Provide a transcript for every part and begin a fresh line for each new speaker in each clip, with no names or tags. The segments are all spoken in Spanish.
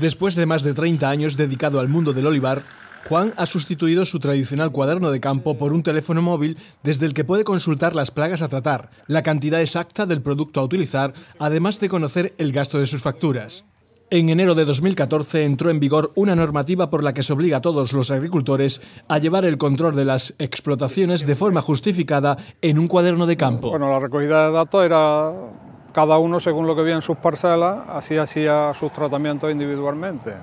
Después de más de 30 años dedicado al mundo del olivar, Juan ha sustituido su tradicional cuaderno de campo por un teléfono móvil desde el que puede consultar las plagas a tratar, la cantidad exacta del producto a utilizar, además de conocer el gasto de sus facturas. En enero de 2014 entró en vigor una normativa por la que se obliga a todos los agricultores a llevar el control de las explotaciones de forma justificada en un cuaderno
de campo. Bueno, la recogida de datos era cada uno según lo que veía en sus parcelas, hacía sus tratamientos individualmente.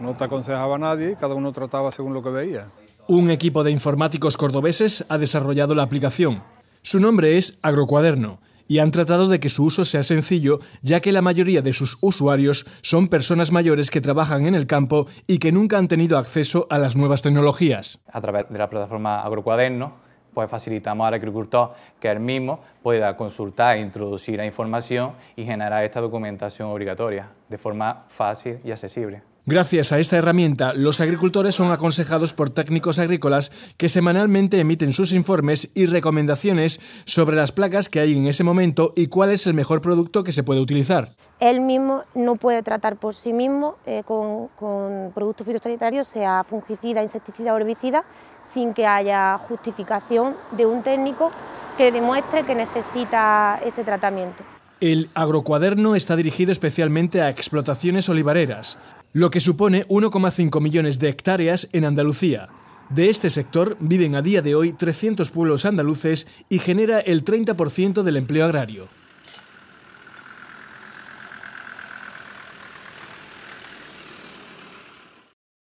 No te aconsejaba a nadie, cada uno trataba según lo que veía.
Un equipo de informáticos cordobeses ha desarrollado la aplicación. Su nombre es Agrocuaderno y han tratado de que su uso sea sencillo, ya que la mayoría de sus usuarios son personas mayores que trabajan en el campo y que nunca han tenido acceso a las nuevas tecnologías.
A través de la plataforma Agrocuaderno pues facilitamos al agricultor que él mismo pueda consultar e introducir la información y generar esta documentación obligatoria de forma fácil y accesible.
Gracias a esta herramienta, los agricultores son aconsejados por técnicos agrícolas que semanalmente emiten sus informes y recomendaciones sobre las plagas que hay en ese momento y cuál es el mejor producto que se puede utilizar.
Él mismo no puede tratar por sí mismo eh, con, con productos fitosanitarios, sea fungicida, insecticida o herbicida, sin que haya justificación de un técnico que demuestre que necesita ese tratamiento.
El agrocuaderno está dirigido especialmente a explotaciones olivareras lo que supone 1,5 millones de hectáreas en Andalucía. De este sector viven a día de hoy 300 pueblos andaluces y genera el 30% del empleo agrario.